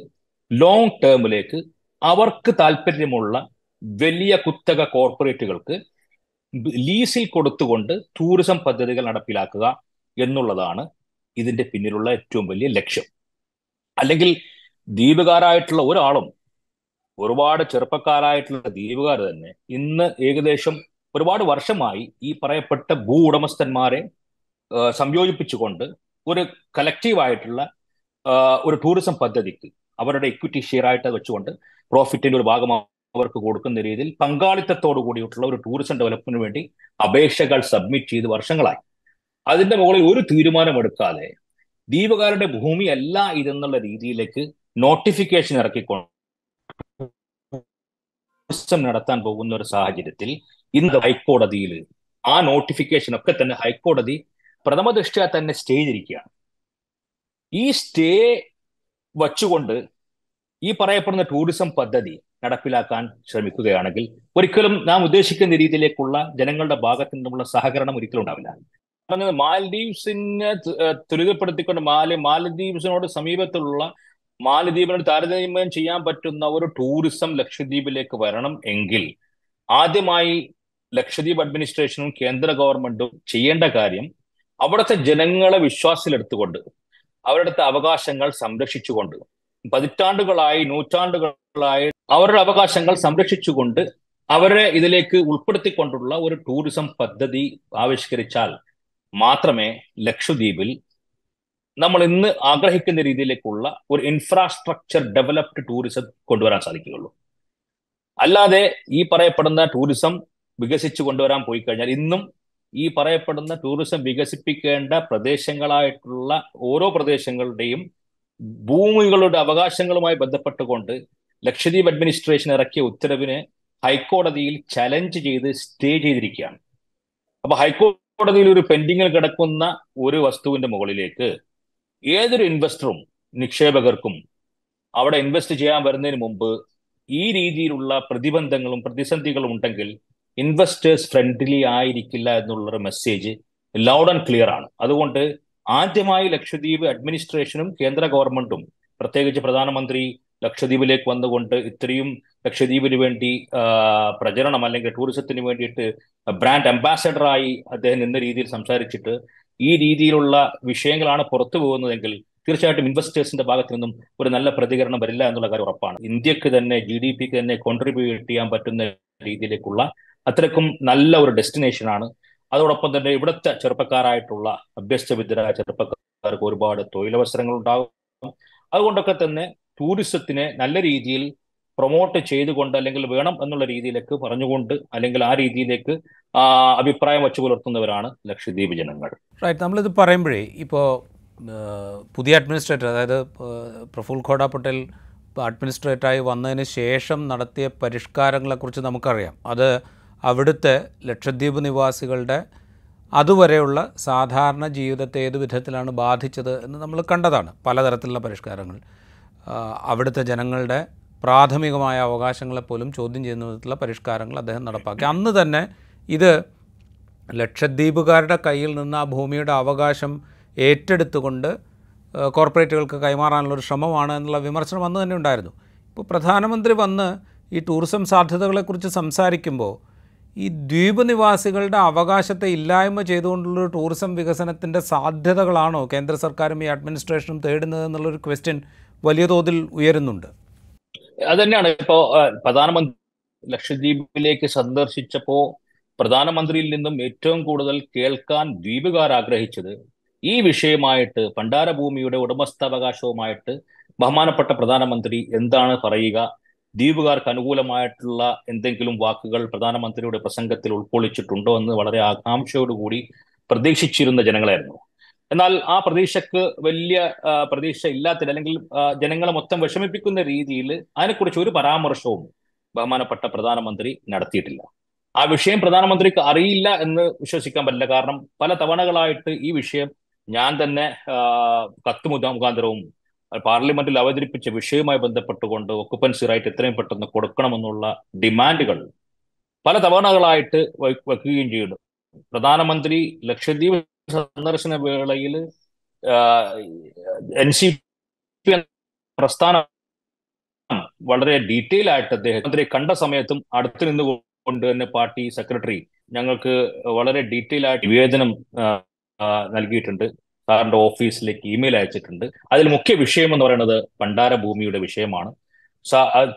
ലോങ് ടേമിലേക്ക് അവർക്ക് താല്പര്യമുള്ള വലിയ കുത്തക കോർപ്പറേറ്റുകൾക്ക് ലീസിൽ കൊടുത്തുകൊണ്ട് ടൂറിസം പദ്ധതികൾ നടപ്പിലാക്കുക എന്നുള്ളതാണ് ഇതിന്റെ പിന്നിലുള്ള ഏറ്റവും വലിയ ലക്ഷ്യം അല്ലെങ്കിൽ ദ്വീപുകാരായിട്ടുള്ള ഒരാളും ഒരുപാട് ചെറുപ്പക്കാരായിട്ടുള്ള ദ്വീപുകാർ തന്നെ ഇന്ന് ഏകദേശം ഒരുപാട് വർഷമായി ഈ പറയപ്പെട്ട ഭൂ ഉടമസ്ഥന്മാരെ സംയോജിപ്പിച്ചുകൊണ്ട് ഒരു കലക്റ്റീവായിട്ടുള്ള ഒരു ടൂറിസം പദ്ധതിക്ക് അവരുടെ ഇക്വിറ്റി ഷെയർ ആയിട്ട് വെച്ചുകൊണ്ട് പ്രോഫിറ്റിന്റെ ഒരു ഭാഗം അവർക്ക് കൊടുക്കുന്ന രീതിയിൽ പങ്കാളിത്തത്തോടു കൂടിയിട്ടുള്ള ഒരു ടൂറിസം ഡെവലപ്മെന്റിന് വേണ്ടി അപേക്ഷകൾ സബ്മിറ്റ് ചെയ്ത് വർഷങ്ങളായി അതിന്റെ മുകളിൽ ഒരു തീരുമാനമെടുക്കാതെ ദ്വീപുകാരുടെ അല്ല ഇതെന്നുള്ള രീതിയിലേക്ക് നോട്ടിഫിക്കേഷൻ ഇറക്കിക്കൊണ്ട് നടത്താൻ പോകുന്ന ഒരു സാഹചര്യത്തിൽ ഇന്ന് ഹൈക്കോടതിയിൽ ആ നോട്ടിഫിക്കേഷൻ ഒക്കെ തന്നെ ഹൈക്കോടതി പ്രഥമ ദൃഷ്ടിയ തന്നെ സ്റ്റേ ചെയ്തിരിക്കുകയാണ് ഈ സ്റ്റേ വച്ചുകൊണ്ട് ഈ പറയപ്പെടുന്ന ടൂറിസം പദ്ധതി നടപ്പിലാക്കാൻ ശ്രമിക്കുകയാണെങ്കിൽ ഒരിക്കലും നാം ഉദ്ദേശിക്കുന്ന രീതിയിലേക്കുള്ള ജനങ്ങളുടെ ഭാഗത്തു നിന്നുള്ള സഹകരണം ഒരിക്കലും ഉണ്ടാവില്ല പറഞ്ഞത് മാലദ്വീപ്സിനെ ത്വരിതപ്പെടുത്തിക്കൊണ്ട് മാല മാലദ്വീപ്സിനോട് സമീപത്തുള്ള മാലദ്വീപിനോട് താരതമ്യം ചെയ്യാൻ പറ്റുന്ന ഒരു ടൂറിസം ലക്ഷദ്വീപിലേക്ക് വരണം എങ്കിൽ ആദ്യമായി ലക്ഷദ്വീപ് അഡ്മിനിസ്ട്രേഷനും കേന്ദ്ര ഗവൺമെന്റും ചെയ്യേണ്ട കാര്യം അവിടുത്തെ ജനങ്ങളെ വിശ്വാസത്തിലെടുത്തുകൊണ്ട് അവരുടെ അവകാശങ്ങൾ സംരക്ഷിച്ചുകൊണ്ട് പതിറ്റാണ്ടുകളായി നൂറ്റാണ്ടുകളായി അവരുടെ അവകാശങ്ങൾ സംരക്ഷിച്ചുകൊണ്ട് അവരെ ഇതിലേക്ക് ഉൾപ്പെടുത്തിക്കൊണ്ടുള്ള ഒരു ടൂറിസം പദ്ധതി ആവിഷ്കരിച്ചാൽ മാത്രമേ ലക്ഷദ്വീപിൽ നമ്മൾ ഇന്ന് ആഗ്രഹിക്കുന്ന രീതിയിലേക്കുള്ള ഒരു ഇൻഫ്രാസ്ട്രക്ചർ ഡെവലപ്ഡ് ടൂറിസം കൊണ്ടുവരാൻ സാധിക്കുകയുള്ളൂ അല്ലാതെ ഈ പറയപ്പെടുന്ന ടൂറിസം വികസിച്ചു കൊണ്ടുവരാൻ പോയി കഴിഞ്ഞാൽ ഇന്നും ഈ പറയപ്പെടുന്ന ടൂറിസം വികസിപ്പിക്കേണ്ട പ്രദേശങ്ങളായിട്ടുള്ള ഓരോ പ്രദേശങ്ങളുടെയും ഭൂമികളുടെ അവകാശങ്ങളുമായി ബന്ധപ്പെട്ടുകൊണ്ട് ലക്ഷദ്വീപ് അഡ്മിനിസ്ട്രേഷൻ ഇറക്കിയ ഉത്തരവിനെ ഹൈക്കോടതിയിൽ ചലഞ്ച് ചെയ്ത് സ്റ്റേ ചെയ്തിരിക്കുകയാണ് അപ്പൊ ഹൈക്കോടതിയിൽ ഒരു പെൻഡിങ്ങിൽ കിടക്കുന്ന ഒരു വസ്തുവിന്റെ മുകളിലേക്ക് ഏതൊരു ഇൻവെസ്റ്ററും നിക്ഷേപകർക്കും അവിടെ ഇൻവെസ്റ്റ് ചെയ്യാൻ വരുന്നതിന് മുമ്പ് ഈ രീതിയിലുള്ള പ്രതിബന്ധങ്ങളും പ്രതിസന്ധികളും ഉണ്ടെങ്കിൽ ഇൻവെസ്റ്റേഴ്സ് ഫ്രണ്ട്ലി ആയിരിക്കില്ല എന്നുള്ളൊരു മെസ്സേജ് ലൗഡ് ആൻഡ് ക്ലിയർ ആണ് അതുകൊണ്ട് ആദ്യമായി ലക്ഷദ്വീപ് അഡ്മിനിസ്ട്രേഷനും കേന്ദ്ര ഗവൺമെന്റും പ്രത്യേകിച്ച് പ്രധാനമന്ത്രി ലക്ഷദ്വീപിലേക്ക് വന്നുകൊണ്ട് ഇത്രയും ലക്ഷദ്വീപിന് വേണ്ടി പ്രചരണം അല്ലെങ്കിൽ ടൂറിസത്തിന് വേണ്ടിയിട്ട് ബ്രാൻഡ് അംബാസഡറായി അദ്ദേഹം നിന്ന രീതിയിൽ സംസാരിച്ചിട്ട് ഈ രീതിയിലുള്ള വിഷയങ്ങളാണ് പുറത്തു പോകുന്നതെങ്കിൽ തീർച്ചയായിട്ടും ഇൻവെസ്റ്റേഴ്സിന്റെ ഭാഗത്തു നിന്നും ഒരു നല്ല പ്രതികരണം വരില്ല എന്നുള്ള കാര്യം ഉറപ്പാണ് ഇന്ത്യക്ക് തന്നെ ജി ഡി പിക്ക് തന്നെ കോൺട്രിബ്യൂട്ട് ചെയ്യാൻ പറ്റുന്ന രീതിയിലേക്കുള്ള അത്രക്കും നല്ല ഒരു ഡെസ്റ്റിനേഷൻ ആണ് അതോടൊപ്പം തന്നെ ഇവിടുത്തെ ചെറുപ്പക്കാരായിട്ടുള്ള വിദ്യരായ ചെറുപ്പക്കാർക്ക് ഒരുപാട് തൊഴിലവസരങ്ങൾ ഉണ്ടാകും അതുകൊണ്ടൊക്കെ തന്നെ ടൂറിസത്തിനെ നല്ല രീതിയിൽ പ്രൊമോട്ട് ചെയ്തുകൊണ്ട് അല്ലെങ്കിൽ വേണം എന്നുള്ള രീതിയിലേക്ക് പറഞ്ഞുകൊണ്ട് അല്ലെങ്കിൽ ആ രീതിയിലേക്ക് അഭിപ്രായം വച്ചു പുലർത്തുന്നവരാണ് ലക്ഷദ്വീപ് ജനങ്ങൾ റൈറ്റ് നമ്മളിത് പറയുമ്പോഴേ ഇപ്പോൾ പുതിയ അഡ്മിനിസ്ട്രേറ്റർ അതായത് പ്രഫുൽ ഖോഡ പട്ടേൽ അഡ്മിനിസ്ട്രേറ്ററായി വന്നതിന് ശേഷം നടത്തിയ പരിഷ്കാരങ്ങളെക്കുറിച്ച് നമുക്കറിയാം അത് അവിടുത്തെ ലക്ഷദ്വീപ് നിവാസികളുടെ അതുവരെയുള്ള സാധാരണ ജീവിതത്തെ ഏത് വിധത്തിലാണ് ബാധിച്ചത് എന്ന് നമ്മൾ കണ്ടതാണ് പലതരത്തിലുള്ള പരിഷ്കാരങ്ങൾ അവിടുത്തെ ജനങ്ങളുടെ പ്രാഥമികമായ അവകാശങ്ങളെപ്പോലും ചോദ്യം ചെയ്യുന്ന വിധത്തിലുള്ള പരിഷ്കാരങ്ങൾ അദ്ദേഹം നടപ്പാക്കി അന്ന് തന്നെ ഇത് ലക്ഷദ്വീപുകാരുടെ കയ്യിൽ നിന്ന് ആ ഭൂമിയുടെ അവകാശം ഏറ്റെടുത്തുകൊണ്ട് കോർപ്പറേറ്റുകൾക്ക് കൈമാറാനുള്ള ഒരു ശ്രമമാണ് എന്നുള്ള വിമർശനം അന്ന് തന്നെ ഉണ്ടായിരുന്നു ഇപ്പോൾ പ്രധാനമന്ത്രി വന്ന് ഈ ടൂറിസം സാധ്യതകളെക്കുറിച്ച് സംസാരിക്കുമ്പോൾ ഈ ദ്വീപ് നിവാസികളുടെ അവകാശത്തെ ഇല്ലായ്മ ചെയ്തുകൊണ്ടുള്ളൊരു ടൂറിസം വികസനത്തിൻ്റെ സാധ്യതകളാണോ കേന്ദ്ര സർക്കാരും ഈ അഡ്മിനിസ്ട്രേഷനും തേടുന്നത് എന്നുള്ളൊരു ക്വസ്റ്റ്യൻ വലിയ തോതിൽ ഉയരുന്നുണ്ട് തന്നെയാണ് ഇപ്പോൾ പ്രധാനമന്ത്രി ലക്ഷദ്വീപിലേക്ക് സന്ദർശിച്ചപ്പോൾ പ്രധാനമന്ത്രിയിൽ നിന്നും ഏറ്റവും കൂടുതൽ കേൾക്കാൻ ദ്വീപുകാർ ആഗ്രഹിച്ചത് ഈ വിഷയമായിട്ട് ഭണ്ഡാരഭൂമിയുടെ ഉടമസ്ഥാവകാശവുമായിട്ട് ബഹുമാനപ്പെട്ട പ്രധാനമന്ത്രി എന്താണ് പറയുക ദ്വീപുകാർക്ക് അനുകൂലമായിട്ടുള്ള എന്തെങ്കിലും വാക്കുകൾ പ്രധാനമന്ത്രിയുടെ പ്രസംഗത്തിൽ ഉൾക്കൊള്ളിച്ചിട്ടുണ്ടോ എന്ന് വളരെ ആകാംക്ഷയോടുകൂടി പ്രതീക്ഷിച്ചിരുന്ന ജനങ്ങളായിരുന്നു എന്നാൽ ആ പ്രതീക്ഷക്ക് വലിയ പ്രതീക്ഷ ഇല്ലാത്ത അല്ലെങ്കിൽ ജനങ്ങളെ മൊത്തം വിഷമിപ്പിക്കുന്ന രീതിയിൽ അതിനെക്കുറിച്ച് ഒരു പരാമർശവും ബഹുമാനപ്പെട്ട പ്രധാനമന്ത്രി നടത്തിയിട്ടില്ല ആ വിഷയം പ്രധാനമന്ത്രിക്ക് അറിയില്ല എന്ന് വിശ്വസിക്കാൻ പറ്റില്ല കാരണം പല തവണകളായിട്ട് ഈ വിഷയം ഞാൻ തന്നെ കത്ത് മുഖാന്തരവും പാർലമെന്റിൽ അവതരിപ്പിച്ച വിഷയവുമായി ബന്ധപ്പെട്ടുകൊണ്ട് ഒക്കുപ്പൻസി റൈറ്റ് എത്രയും പെട്ടെന്ന് കൊടുക്കണമെന്നുള്ള ഡിമാൻഡുകൾ പല തവണകളായിട്ട് വെക്കുകയും ചെയ്യുന്നു പ്രധാനമന്ത്രി ലക്ഷദ്വീപ് സന്ദർശന വേളയിൽ എൻ സി പി പ്രസ്ഥാനം വളരെ ഡീറ്റെയിൽ ആയിട്ട് അദ്ദേഹത്തിനെ കണ്ട സമയത്തും അടുത്ത് നിന്നുകൊണ്ട് തന്നെ പാർട്ടി സെക്രട്ടറി ഞങ്ങൾക്ക് വളരെ ഡീറ്റെയിൽ ആയിട്ട് വിവേചനം നൽകിയിട്ടുണ്ട് സാറിന്റെ ഓഫീസിലേക്ക് ഇമെയിൽ അയച്ചിട്ടുണ്ട് അതിൽ മുഖ്യ വിഷയം എന്ന് പറയുന്നത് ഭണ്ഡാര ഭൂമിയുടെ വിഷയമാണ്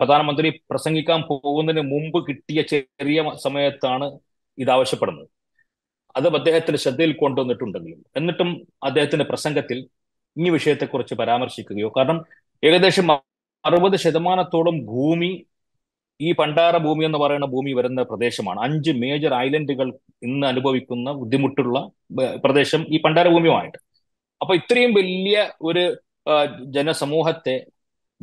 പ്രധാനമന്ത്രി പ്രസംഗിക്കാൻ പോകുന്നതിന് മുമ്പ് കിട്ടിയ ചെറിയ സമയത്താണ് ഇത് ആവശ്യപ്പെടുന്നത് അത് അദ്ദേഹത്തിന്റെ ശ്രദ്ധയിൽ കൊണ്ടുവന്നിട്ടുണ്ടെങ്കിലും എന്നിട്ടും അദ്ദേഹത്തിന്റെ പ്രസംഗത്തിൽ ഈ വിഷയത്തെക്കുറിച്ച് പരാമർശിക്കുകയോ കാരണം ഏകദേശം അറുപത് ശതമാനത്തോളം ഭൂമി ഈ പണ്ടാര ഭൂമി എന്ന് പറയുന്ന ഭൂമി വരുന്ന പ്രദേശമാണ് അഞ്ച് മേജർ ഐലൻഡുകൾ ഇന്ന് അനുഭവിക്കുന്ന ബുദ്ധിമുട്ടുള്ള പ്രദേശം ഈ പണ്ടാര ഭൂമിയുമായിട്ട് അപ്പൊ ഇത്രയും വലിയ ഒരു ജനസമൂഹത്തെ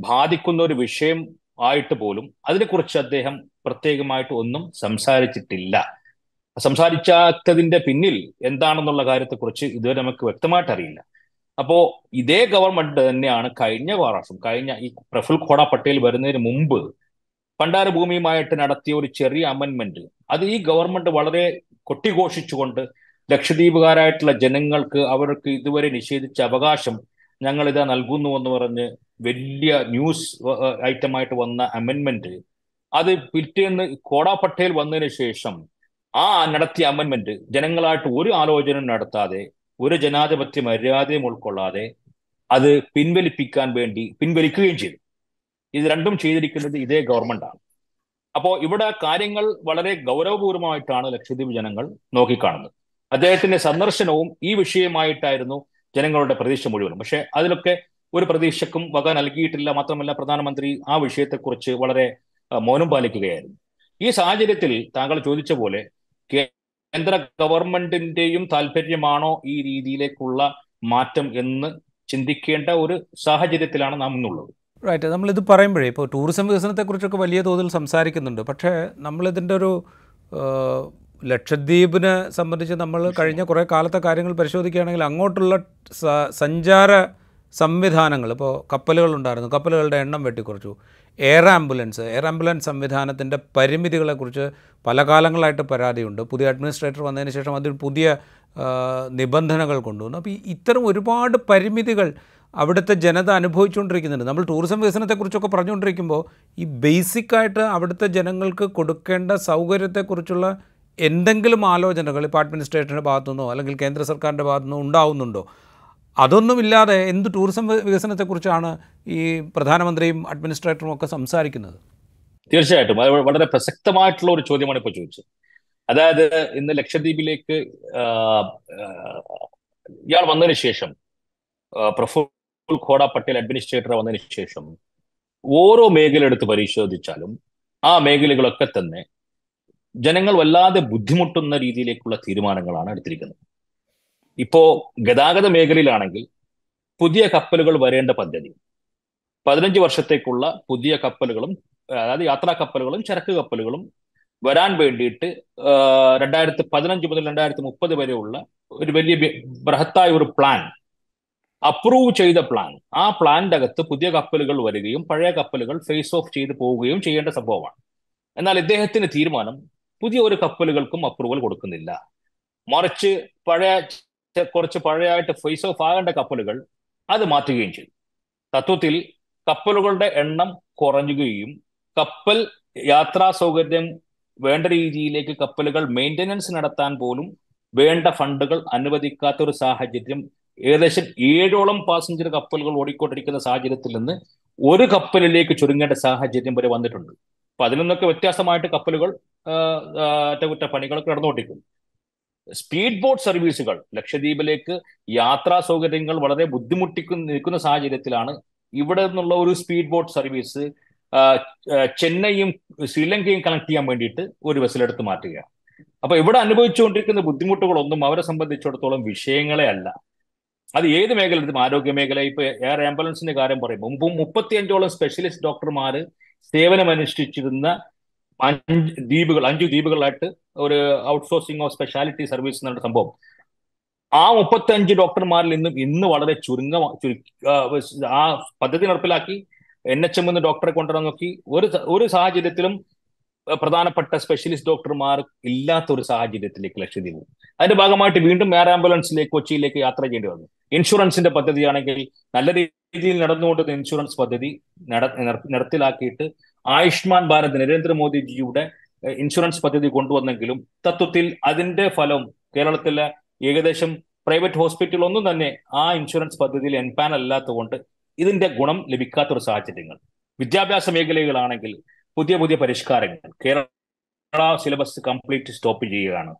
ബാധിക്കുന്ന ഒരു വിഷയം ആയിട്ട് പോലും അതിനെക്കുറിച്ച് അദ്ദേഹം പ്രത്യേകമായിട്ട് ഒന്നും സംസാരിച്ചിട്ടില്ല സംസാരിച്ചാത്തതിന്റെ പിന്നിൽ എന്താണെന്നുള്ള കാര്യത്തെക്കുറിച്ച് ഇതുവരെ നമുക്ക് വ്യക്തമായിട്ട് അറിയില്ല അപ്പോ ഇതേ ഗവൺമെന്റ് തന്നെയാണ് കഴിഞ്ഞ വർഷം കഴിഞ്ഞ ഈ പ്രഫുൽ ഖോഡ പട്ടേൽ വരുന്നതിന് മുമ്പ് ഭണ്ഡാരഭൂമിയുമായിട്ട് നടത്തിയ ഒരു ചെറിയ അമെന്മെന്റ് അത് ഈ ഗവൺമെന്റ് വളരെ കൊട്ടിഘോഷിച്ചുകൊണ്ട് ലക്ഷദ്വീപുകാരായിട്ടുള്ള ജനങ്ങൾക്ക് അവർക്ക് ഇതുവരെ നിഷേധിച്ച അവകാശം ഞങ്ങൾ ഇതാ നൽകുന്നു എന്ന് പറഞ്ഞ് വലിയ ന്യൂസ് ഐറ്റമായിട്ട് വന്ന അമെന്മെന്റ് അത് പിറ്റേന്ന് കോടാ പട്ടേൽ വന്നതിന് ശേഷം ആ നടത്തിയ അമെന്മെന്റ് ജനങ്ങളായിട്ട് ഒരു ആലോചന നടത്താതെ ഒരു ജനാധിപത്യ മര്യാദയും ഉൾക്കൊള്ളാതെ അത് പിൻവലിപ്പിക്കാൻ വേണ്ടി പിൻവലിക്കുകയും ചെയ്തു ഇത് രണ്ടും ചെയ്തിരിക്കുന്നത് ഇതേ ഗവൺമെന്റാണ് അപ്പോൾ ഇവിടെ കാര്യങ്ങൾ വളരെ ഗൗരവപൂർവമായിട്ടാണ് ലക്ഷദ്വീപ് ജനങ്ങൾ നോക്കിക്കാണുന്നത് അദ്ദേഹത്തിന്റെ സന്ദർശനവും ഈ വിഷയമായിട്ടായിരുന്നു ജനങ്ങളുടെ പ്രതീക്ഷ മുഴുവനും പക്ഷെ അതിലൊക്കെ ഒരു പ്രതീക്ഷക്കും വക നൽകിയിട്ടില്ല മാത്രമല്ല പ്രധാനമന്ത്രി ആ വിഷയത്തെക്കുറിച്ച് വളരെ മൗനം പാലിക്കുകയായിരുന്നു ഈ സാഹചര്യത്തിൽ താങ്കൾ ചോദിച്ച പോലെ കേന്ദ്ര ഗവൺമെന്റിന്റെയും താല്പര്യമാണോ ഈ രീതിയിലേക്കുള്ള മാറ്റം എന്ന് ചിന്തിക്കേണ്ട ഒരു സാഹചര്യത്തിലാണ് നാം ഇന്നുള്ളത് റൈറ്റ് നമ്മളിത് പറയുമ്പോഴേ ഇപ്പോൾ ടൂറിസം വികസനത്തെക്കുറിച്ചൊക്കെ വലിയ തോതിൽ സംസാരിക്കുന്നുണ്ട് പക്ഷേ നമ്മളിതിൻ്റെ ഒരു ലക്ഷദ്വീപിനെ സംബന്ധിച്ച് നമ്മൾ കഴിഞ്ഞ കുറേ കാലത്തെ കാര്യങ്ങൾ പരിശോധിക്കുകയാണെങ്കിൽ അങ്ങോട്ടുള്ള സഞ്ചാര സംവിധാനങ്ങൾ ഇപ്പോൾ കപ്പലുകളുണ്ടായിരുന്നു കപ്പലുകളുടെ എണ്ണം വെട്ടിക്കുറച്ചു എയർ ആംബുലൻസ് എയർ ആംബുലൻസ് സംവിധാനത്തിൻ്റെ പരിമിതികളെക്കുറിച്ച് പല കാലങ്ങളായിട്ട് പരാതിയുണ്ട് പുതിയ അഡ്മിനിസ്ട്രേറ്റർ വന്നതിന് ശേഷം അതിൽ പുതിയ നിബന്ധനകൾ കൊണ്ടുവന്നു അപ്പോൾ ഇത്തരം ഒരുപാട് പരിമിതികൾ അവിടുത്തെ ജനത അനുഭവിച്ചുകൊണ്ടിരിക്കുന്നുണ്ട് നമ്മൾ ടൂറിസം വികസനത്തെക്കുറിച്ചൊക്കെ പറഞ്ഞുകൊണ്ടിരിക്കുമ്പോൾ ഈ ബേസിക്കായിട്ട് അവിടുത്തെ ജനങ്ങൾക്ക് കൊടുക്കേണ്ട സൗകര്യത്തെക്കുറിച്ചുള്ള എന്തെങ്കിലും ആലോചനകൾ ഇപ്പോൾ അഡ്മിനിസ്ട്രേറ്ററിൻ്റെ ഭാഗത്തുനിന്നോ അല്ലെങ്കിൽ കേന്ദ്ര സർക്കാരിൻ്റെ ഭാഗത്തുനിന്നോ ഉണ്ടാവുന്നുണ്ടോ അതൊന്നുമില്ലാതെ എന്ത് ടൂറിസം വികസനത്തെക്കുറിച്ചാണ് ഈ പ്രധാനമന്ത്രിയും അഡ്മിനിസ്ട്രേറ്ററും ഒക്കെ സംസാരിക്കുന്നത് തീർച്ചയായിട്ടും അത് വളരെ പ്രസക്തമായിട്ടുള്ള ഒരു ചോദ്യമാണ് ഇപ്പോൾ ചോദിച്ചത് അതായത് ഇന്ന് ലക്ഷദ്വീപിലേക്ക് ഇയാൾ വന്നതിന് ശേഷം പ്രഫുൽ ഖോഡ പട്ടേൽ അഡ്മിനിസ്ട്രേറ്റർ വന്നതിന് ശേഷം ഓരോ മേഖല എടുത്ത് പരിശോധിച്ചാലും ആ മേഖലകളൊക്കെ തന്നെ ജനങ്ങൾ വല്ലാതെ ബുദ്ധിമുട്ടുന്ന രീതിയിലേക്കുള്ള തീരുമാനങ്ങളാണ് എടുത്തിരിക്കുന്നത് ഇപ്പോ ഗതാഗത മേഖലയിലാണെങ്കിൽ പുതിയ കപ്പലുകൾ വരേണ്ട പദ്ധതി പതിനഞ്ച് വർഷത്തേക്കുള്ള പുതിയ കപ്പലുകളും അതായത് യാത്രാ കപ്പലുകളും ചരക്ക് കപ്പലുകളും വരാൻ വേണ്ടിയിട്ട് രണ്ടായിരത്തി പതിനഞ്ച് മുതൽ രണ്ടായിരത്തി മുപ്പത് വരെയുള്ള ഒരു വലിയ ബൃഹത്തായ ഒരു പ്ലാൻ അപ്രൂവ് ചെയ്ത പ്ലാൻ ആ പ്ലാന്റെ അകത്ത് പുതിയ കപ്പലുകൾ വരികയും പഴയ കപ്പലുകൾ ഫേസ് ഓഫ് ചെയ്ത് പോവുകയും ചെയ്യേണ്ട സംഭവമാണ് എന്നാൽ ഇദ്ദേഹത്തിന്റെ തീരുമാനം പുതിയ ഒരു കപ്പലുകൾക്കും അപ്രൂവൽ കൊടുക്കുന്നില്ല മറിച്ച് പഴയ കുറച്ച് പഴയായിട്ട് ഫേസ് ഓഫ് ആകേണ്ട കപ്പലുകൾ അത് മാറ്റുകയും ചെയ്തു തത്വത്തിൽ കപ്പലുകളുടെ എണ്ണം കുറഞ്ഞുകയും കപ്പൽ യാത്രാ സൗകര്യം വേണ്ട രീതിയിലേക്ക് കപ്പലുകൾ മെയിൻ്റനൻസ് നടത്താൻ പോലും വേണ്ട ഫണ്ടുകൾ അനുവദിക്കാത്ത ഒരു സാഹചര്യം ഏകദേശം ഏഴോളം പാസഞ്ചർ കപ്പലുകൾ ഓടിക്കൊണ്ടിരിക്കുന്ന സാഹചര്യത്തിൽ നിന്ന് ഒരു കപ്പലിലേക്ക് ചുരുങ്ങേണ്ട സാഹചര്യം വരെ വന്നിട്ടുണ്ട് അപ്പൊ അതിൽ നിന്നൊക്കെ വ്യത്യാസമായിട്ട് കപ്പലുകൾ അറ്റകുറ്റപ്പണികൾ കിടന്നുകൊണ്ടിരിക്കുന്നു സ്പീഡ് ബോട്ട് സർവീസുകൾ ലക്ഷദ്വീപിലേക്ക് യാത്രാ സൗകര്യങ്ങൾ വളരെ ബുദ്ധിമുട്ടിക്കുന്ന നിൽക്കുന്ന സാഹചര്യത്തിലാണ് ഇവിടെ നിന്നുള്ള ഒരു സ്പീഡ് ബോട്ട് സർവീസ് ചെന്നൈയും ശ്രീലങ്കയും കണക്ട് ചെയ്യാൻ വേണ്ടിയിട്ട് ഒരു ബസ്സിലെടുത്ത് മാറ്റുകയാണ് അപ്പൊ ഇവിടെ അനുഭവിച്ചുകൊണ്ടിരിക്കുന്ന ബുദ്ധിമുട്ടുകളൊന്നും അവരെ സംബന്ധിച്ചിടത്തോളം വിഷയങ്ങളെ അല്ല അത് ഏത് മേഖല ആരോഗ്യ മേഖല ഇപ്പൊ എയർ ആംബുലൻസിന്റെ കാര്യം പറയുമ്പോൾ മുമ്പും മുപ്പത്തിയഞ്ചോളം സ്പെഷ്യലിസ്റ്റ് ഡോക്ടർമാർ സേവനമനുഷ്ഠിച്ചിരുന്ന അഞ്ച് ദ്വീപുകൾ അഞ്ചു ദ്വീപുകളായിട്ട് ഒരു ഔട്ട്സോഴ്സിംഗ് ഓഫ് സ്പെഷ്യാലിറ്റി സർവീസ് എന്ന സംഭവം ആ മുപ്പത്തഞ്ച് ഡോക്ടർമാരിൽ നിന്നും ഇന്ന് വളരെ ചുരുങ്ങ ആ പദ്ധതി നടപ്പിലാക്കി എൻ എച്ച് എം എന്ന് ഡോക്ടറെ കൊണ്ടുവരാൻ നോക്കി ഒരു ഒരു സാഹചര്യത്തിലും പ്രധാനപ്പെട്ട സ്പെഷ്യലിസ്റ്റ് ഡോക്ടർമാർ ഇല്ലാത്ത ഒരു സാഹചര്യത്തിലേക്ക് ലക്ഷദ്വീപ് അതിന്റെ ഭാഗമായിട്ട് വീണ്ടും എയർ ആംബുലൻസിലേക്ക് കൊച്ചിയിലേക്ക് യാത്ര ചെയ്യേണ്ടി വന്നു ഇൻഷുറൻസിന്റെ പദ്ധതിയാണെങ്കിൽ നല്ല രീതിയിൽ നടന്നുകൊണ്ടിരുന്ന ഇൻഷുറൻസ് പദ്ധതി നട ആയുഷ്മാൻ ഭാരത് നരേന്ദ്രമോദിജിയുടെ ഇൻഷുറൻസ് പദ്ധതി കൊണ്ടുവന്നെങ്കിലും തത്വത്തിൽ അതിന്റെ ഫലം കേരളത്തിലെ ഏകദേശം പ്രൈവറ്റ് ഹോസ്പിറ്റൽ ഒന്നും തന്നെ ആ ഇൻഷുറൻസ് പദ്ധതിയിൽ എൻപാൻ അല്ലാത്തതുകൊണ്ട് ഇതിന്റെ ഗുണം ലഭിക്കാത്ത ഒരു സാഹചര്യങ്ങൾ വിദ്യാഭ്യാസ മേഖലകളാണെങ്കിൽ പുതിയ പുതിയ പരിഷ്കാരങ്ങൾ കേരള സിലബസ് കംപ്ലീറ്റ് സ്റ്റോപ്പ് ചെയ്യുകയാണ്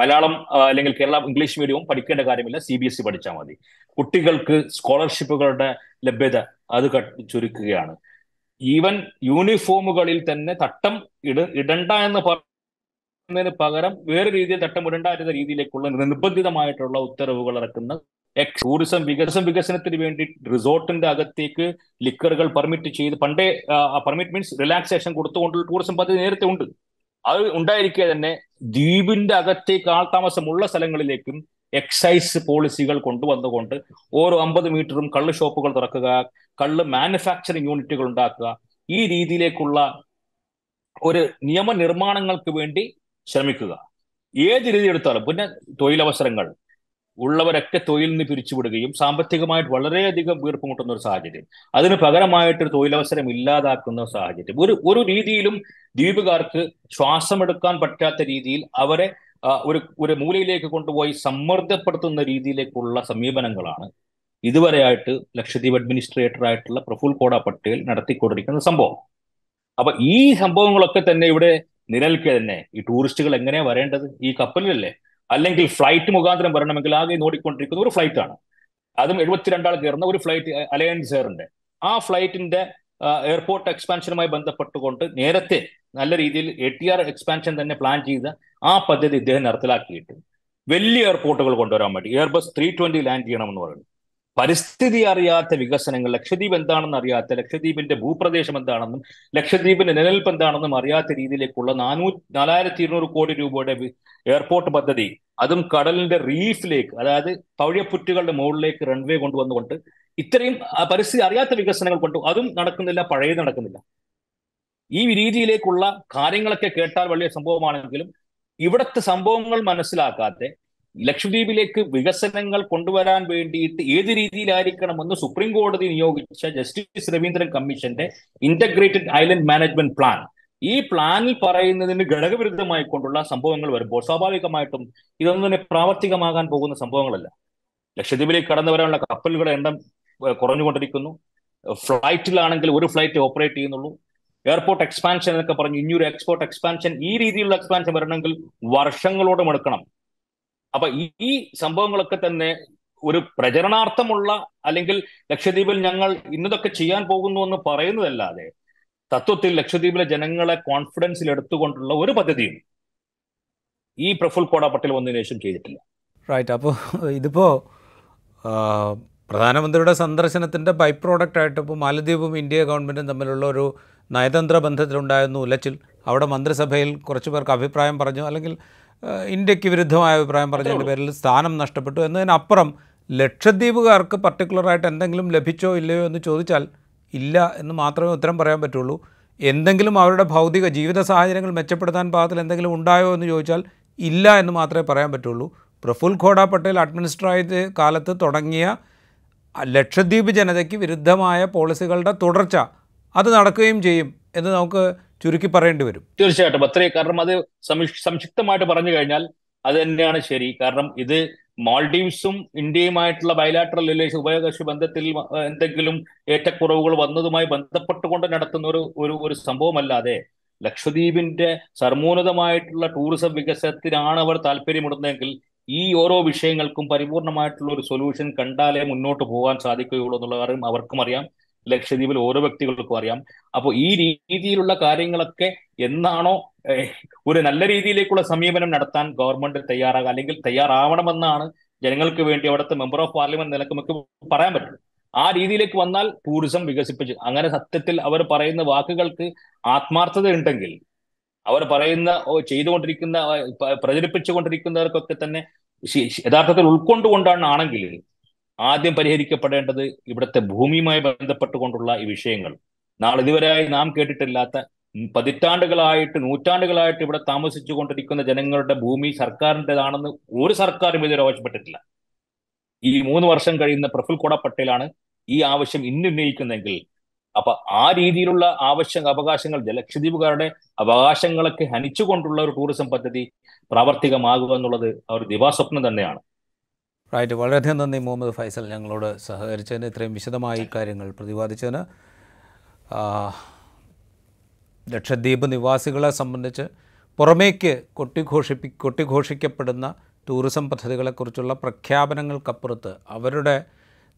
മലയാളം അല്ലെങ്കിൽ കേരള ഇംഗ്ലീഷ് മീഡിയവും പഠിക്കേണ്ട കാര്യമില്ല സി ബി എസ് ഇ പഠിച്ചാൽ മതി കുട്ടികൾക്ക് സ്കോളർഷിപ്പുകളുടെ ലഭ്യത അത് ചുരുക്കുകയാണ് ഈവൻ യൂണിഫോമുകളിൽ തന്നെ തട്ടം ഇട ഇടണ്ട എന്ന് പറയുന്നതിന് പകരം വേറെ രീതിയിൽ തട്ടം ഇടണ്ട എന്ന രീതിയിലേക്കുള്ള നിർബന്ധിതമായിട്ടുള്ള ഉത്തരവുകൾ ഇറക്കുന്ന എക്സ് ടൂറിസം വികസന വികസനത്തിന് വേണ്ടി റിസോർട്ടിന്റെ അകത്തേക്ക് ലിക്കറുകൾ പെർമിറ്റ് ചെയ്ത് പണ്ടേ പെർമിറ്റ് മീൻസ് റിലാക്സേഷൻ കൊടുത്തുകൊണ്ടുള്ള ടൂറിസം പദ്ധതി നേരത്തെ ഉണ്ട് അത് ഉണ്ടായിരിക്കെ തന്നെ ദ്വീപിന്റെ അകത്തേക്ക് ആൾതാമസമുള്ള സ്ഥലങ്ങളിലേക്കും എക്സൈസ് പോളിസികൾ കൊണ്ടുവന്നുകൊണ്ട് ഓരോ അമ്പത് മീറ്ററും കള്ള് ഷോപ്പുകൾ തുറക്കുക കള്ള് മാനുഫാക്ചറിങ് യൂണിറ്റുകൾ ഉണ്ടാക്കുക ഈ രീതിയിലേക്കുള്ള ഒരു നിയമനിർമ്മാണങ്ങൾക്ക് വേണ്ടി ശ്രമിക്കുക ഏത് രീതി എടുത്താലും പിന്നെ തൊഴിലവസരങ്ങൾ ഉള്ളവരൊക്കെ തൊഴിൽ നിന്ന് പിരിച്ചുവിടുകയും സാമ്പത്തികമായിട്ട് വളരെയധികം മുട്ടുന്ന ഒരു സാഹചര്യം അതിന് പകരമായിട്ട് ഒരു തൊഴിലവസരം ഇല്ലാതാക്കുന്ന സാഹചര്യം ഒരു ഒരു രീതിയിലും ദ്വീപുകാർക്ക് ശ്വാസമെടുക്കാൻ പറ്റാത്ത രീതിയിൽ അവരെ ഒരു ഒരു മൂലയിലേക്ക് കൊണ്ടുപോയി സമ്മർദ്ദപ്പെടുത്തുന്ന രീതിയിലേക്കുള്ള സമീപനങ്ങളാണ് ഇതുവരെയായിട്ട് ലക്ഷദ്വീപ് അഡ്മിനിസ്ട്രേറ്റർ ആയിട്ടുള്ള പ്രഫുൽ കോട പട്ടേൽ നടത്തിക്കൊണ്ടിരിക്കുന്ന സംഭവം അപ്പൊ ഈ സംഭവങ്ങളൊക്കെ തന്നെ ഇവിടെ നിലനിൽക്കെ തന്നെ ഈ ടൂറിസ്റ്റുകൾ എങ്ങനെയാ വരേണ്ടത് ഈ കപ്പലിലല്ലേ അല്ലെങ്കിൽ ഫ്ലൈറ്റ് മുഖാന്തരം വരണമെങ്കിൽ ആകെ നോടിക്കൊണ്ടിരിക്കുന്ന ഒരു ഫ്ലൈറ്റ് ആണ് അതും എഴുപത്തിരണ്ടാൾ കയറുന്ന ഒരു ഫ്ലൈറ്റ് അലയൻസ് എയറിന്റെ ആ ഫ്ലൈറ്റിന്റെ എയർപോർട്ട് എക്സ്പാൻഷനുമായി ബന്ധപ്പെട്ടുകൊണ്ട് നേരത്തെ നല്ല രീതിയിൽ എ ടി ആർ എക്സ്പാൻഷൻ തന്നെ പ്ലാൻ ചെയ്ത ആ പദ്ധതി ഇദ്ദേഹം നടത്തിലാക്കിയിട്ട് വലിയ എയർപോർട്ടുകൾ കൊണ്ടുവരാൻ വേണ്ടി എയർബസ് ത്രീ ട്വന്റി ലാൻഡ് ചെയ്യണമെന്ന് പറയുന്നു പരിസ്ഥിതി അറിയാത്ത വികസനങ്ങൾ ലക്ഷദ്വീപ് എന്താണെന്ന് അറിയാത്ത ലക്ഷദ്വീപിന്റെ ഭൂപ്രദേശം എന്താണെന്നും ലക്ഷദ്വീപിന്റെ നിലനിൽപ്പ് എന്താണെന്നും അറിയാത്ത രീതിയിലേക്കുള്ള നാനൂ നാലായിരത്തി ഇരുന്നൂറ് കോടി രൂപയുടെ എയർപോർട്ട് പദ്ധതി അതും കടലിന്റെ റീഫിലേക്ക് അതായത് പഴയപ്പുറ്റുകളുടെ മുകളിലേക്ക് റൺവേ കൊണ്ടുവന്നുകൊണ്ട് ഇത്രയും പരിസ്ഥിതി അറിയാത്ത വികസനങ്ങൾ കൊണ്ടു അതും നടക്കുന്നില്ല പഴയത് നടക്കുന്നില്ല ഈ രീതിയിലേക്കുള്ള കാര്യങ്ങളൊക്കെ കേട്ടാൽ വലിയ സംഭവമാണെങ്കിലും ഇവിടുത്തെ സംഭവങ്ങൾ മനസ്സിലാക്കാതെ ലക്ഷദ്വീപിലേക്ക് വികസനങ്ങൾ കൊണ്ടുവരാൻ വേണ്ടിയിട്ട് ഏത് രീതിയിലായിരിക്കണമെന്ന് സുപ്രീം കോടതി നിയോഗിച്ച ജസ്റ്റിസ് രവീന്ദ്രൻ കമ്മീഷന്റെ ഇന്റഗ്രേറ്റഡ് ഐലൻഡ് മാനേജ്മെന്റ് പ്ലാൻ ഈ പ്ലാനിൽ പറയുന്നതിന് ഘടകവിരുദ്ധമായി കൊണ്ടുള്ള സംഭവങ്ങൾ വരുമ്പോൾ സ്വാഭാവികമായിട്ടും ഇതൊന്നും തന്നെ പ്രാവർത്തികമാകാൻ പോകുന്ന സംഭവങ്ങളല്ല ലക്ഷദ്വീപിലേക്ക് കടന്നു വരാനുള്ള കപ്പലുകളുടെ എണ്ണം കുറഞ്ഞുകൊണ്ടിരിക്കുന്നു ഫ്ലൈറ്റിലാണെങ്കിൽ ഒരു ഫ്ലൈറ്റ് ഓപ്പറേറ്റ് ചെയ്യുന്നുള്ളൂ എയർപോർട്ട് എക്സ്പാൻഷൻ എന്നൊക്കെ പറഞ്ഞു ഇനിയൊരു എക്സ്പോർട്ട് എക്സ്പാൻഷൻ ഈ രീതിയിലുള്ള എക്സ്പാൻഷൻ വരണമെങ്കിൽ വർഷങ്ങളോടെ എടുക്കണം അപ്പൊ ഈ സംഭവങ്ങളൊക്കെ തന്നെ ഒരു പ്രചരണാർത്ഥമുള്ള അല്ലെങ്കിൽ ലക്ഷദ്വീപിൽ ഞങ്ങൾ ഇന്നതൊക്കെ ചെയ്യാൻ പോകുന്നു എന്ന് പറയുന്നതല്ലാതെ തത്വത്തിൽ ലക്ഷദ്വീപിലെ ജനങ്ങളെ കോൺഫിഡൻസിൽ എടുത്തുകൊണ്ടുള്ള ഒരു പദ്ധതിയും ഈ പ്രഫുൽ കോട പട്ടേൽ വന്നതിന് ശേഷം ചെയ്തിട്ടില്ല റൈറ്റ് അപ്പോൾ ഇതിപ്പോ പ്രധാനമന്ത്രിയുടെ സന്ദർശനത്തിന്റെ ബൈ പ്രോഡക്റ്റ് ആയിട്ട് ഇപ്പോൾ മാലദ്വീപും ഇന്ത്യ ഗവൺമെന്റും തമ്മിലുള്ള ഒരു നയതന്ത്ര ബന്ധത്തിലുണ്ടായിരുന്നു ഉലച്ചിൽ അവിടെ മന്ത്രിസഭയിൽ കുറച്ച് പേർക്ക് അഭിപ്രായം പറഞ്ഞു അല്ലെങ്കിൽ ഇന്ത്യക്ക് വിരുദ്ധമായ അഭിപ്രായം പറഞ്ഞതിൻ്റെ പേരിൽ സ്ഥാനം നഷ്ടപ്പെട്ടു എന്നതിനപ്പുറം ലക്ഷദ്വീപുകാർക്ക് പർട്ടിക്കുലറായിട്ട് എന്തെങ്കിലും ലഭിച്ചോ ഇല്ലയോ എന്ന് ചോദിച്ചാൽ ഇല്ല എന്ന് മാത്രമേ ഉത്തരം പറയാൻ പറ്റുള്ളൂ എന്തെങ്കിലും അവരുടെ ഭൗതിക ജീവിത സാഹചര്യങ്ങൾ മെച്ചപ്പെടുത്താൻ പാകത്തിൽ എന്തെങ്കിലും ഉണ്ടായോ എന്ന് ചോദിച്ചാൽ ഇല്ല എന്ന് മാത്രമേ പറയാൻ പറ്റുള്ളൂ പ്രഫുൽ ഖോഡ പട്ടേൽ അഡ്മിനിസ്ട്രേറ്റ് കാലത്ത് തുടങ്ങിയ ലക്ഷദ്വീപ് ജനതയ്ക്ക് വിരുദ്ധമായ പോളിസികളുടെ തുടർച്ച അത് നടക്കുകയും ചെയ്യും എന്ന് നമുക്ക് ചുരുക്കി പറയേണ്ടി വരും തീർച്ചയായിട്ടും അത്രേ കാരണം അത് സംക്ഷിപ്തമായിട്ട് പറഞ്ഞു കഴിഞ്ഞാൽ അത് തന്നെയാണ് ശരി കാരണം ഇത് മാൾഡീവ്സും ഇന്ത്യയുമായിട്ടുള്ള ബയലാട്രൽ റിലേഷൻ ഉഭയകക്ഷി ബന്ധത്തിൽ എന്തെങ്കിലും ഏറ്റക്കുറവുകൾ വന്നതുമായി ബന്ധപ്പെട്ടുകൊണ്ട് നടത്തുന്ന ഒരു ഒരു ഒരു സംഭവമല്ലാതെ ലക്ഷദ്വീപിന്റെ സർമൂനതമായിട്ടുള്ള ടൂറിസം വികസനത്തിനാണ് അവർ താല്പര്യമിടുന്നതെങ്കിൽ ഈ ഓരോ വിഷയങ്ങൾക്കും പരിപൂർണമായിട്ടുള്ള ഒരു സൊല്യൂഷൻ കണ്ടാലേ മുന്നോട്ട് പോകാൻ സാധിക്കുകയുള്ളൂ എന്നുള്ള കാര്യം അവർക്കും അറിയാം ലക്ഷദ്വീപിൽ ഓരോ വ്യക്തികൾക്കും അറിയാം അപ്പോൾ ഈ രീതിയിലുള്ള കാര്യങ്ങളൊക്കെ എന്നാണോ ഒരു നല്ല രീതിയിലേക്കുള്ള സമീപനം നടത്താൻ ഗവൺമെന്റ് തയ്യാറാകുക അല്ലെങ്കിൽ തയ്യാറാവണമെന്നാണ് ജനങ്ങൾക്ക് വേണ്ടി അവിടുത്തെ മെമ്പർ ഓഫ് പാർലമെന്റ് നിലക്കുമൊക്കെ പറയാൻ പറ്റും ആ രീതിയിലേക്ക് വന്നാൽ ടൂറിസം വികസിപ്പിച്ചു അങ്ങനെ സത്യത്തിൽ അവർ പറയുന്ന വാക്കുകൾക്ക് ആത്മാർത്ഥത ഉണ്ടെങ്കിൽ അവർ പറയുന്ന ചെയ്തുകൊണ്ടിരിക്കുന്ന പ്രചരിപ്പിച്ചുകൊണ്ടിരിക്കുന്നവർക്കൊക്കെ തന്നെ യഥാർത്ഥത്തിൽ ഉൾക്കൊണ്ടുകൊണ്ടാണ് ആദ്യം പരിഹരിക്കപ്പെടേണ്ടത് ഇവിടുത്തെ ഭൂമിയുമായി ബന്ധപ്പെട്ടുകൊണ്ടുള്ള ഈ വിഷയങ്ങൾ നാളിതുവരെയായി നാം കേട്ടിട്ടില്ലാത്ത പതിറ്റാണ്ടുകളായിട്ട് നൂറ്റാണ്ടുകളായിട്ട് ഇവിടെ താമസിച്ചു കൊണ്ടിരിക്കുന്ന ജനങ്ങളുടെ ഭൂമി സർക്കാരിൻ്റെതാണെന്ന് ഒരു സർക്കാരും ഇതുവരെ ആവശ്യപ്പെട്ടിട്ടില്ല ഈ മൂന്ന് വർഷം കഴിയുന്ന പ്രഫുൽ കോട പട്ടേലാണ് ഈ ആവശ്യം ഇന്നുന്നയിക്കുന്നതെങ്കിൽ അപ്പൊ ആ രീതിയിലുള്ള ആവശ്യ അവകാശങ്ങൾ ജലക്ഷദ്വീപുകാരുടെ അവകാശങ്ങളൊക്കെ ഹനിച്ചുകൊണ്ടുള്ള ഒരു ടൂറിസം പദ്ധതി പ്രാവർത്തികമാകുക എന്നുള്ളത് ആ ഒരു ദിവാസ്വപ്നം തന്നെയാണ് റൈറ്റ് വളരെയധികം നന്ദി മുഹമ്മദ് ഫൈസൽ ഞങ്ങളോട് സഹകരിച്ചതിന് ഇത്രയും വിശദമായി കാര്യങ്ങൾ പ്രതിപാദിച്ചതിന് ലക്ഷദ്വീപ് നിവാസികളെ സംബന്ധിച്ച് പുറമേക്ക് കൊട്ടിഘോഷിപ്പി കൊട്ടിഘോഷിക്കപ്പെടുന്ന ടൂറിസം പദ്ധതികളെക്കുറിച്ചുള്ള പ്രഖ്യാപനങ്ങൾക്കപ്പുറത്ത് അവരുടെ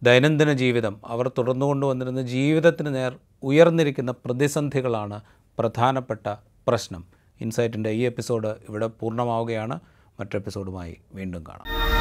ദൈനംദിന ജീവിതം അവർ തുടർന്നു കൊണ്ടുവന്നിരുന്ന ജീവിതത്തിന് നേർ ഉയർന്നിരിക്കുന്ന പ്രതിസന്ധികളാണ് പ്രധാനപ്പെട്ട പ്രശ്നം ഇൻസൈറ്റിൻ്റെ ഈ എപ്പിസോഡ് ഇവിടെ പൂർണ്ണമാവുകയാണ് മറ്റെപ്പിസോഡുമായി വീണ്ടും കാണാം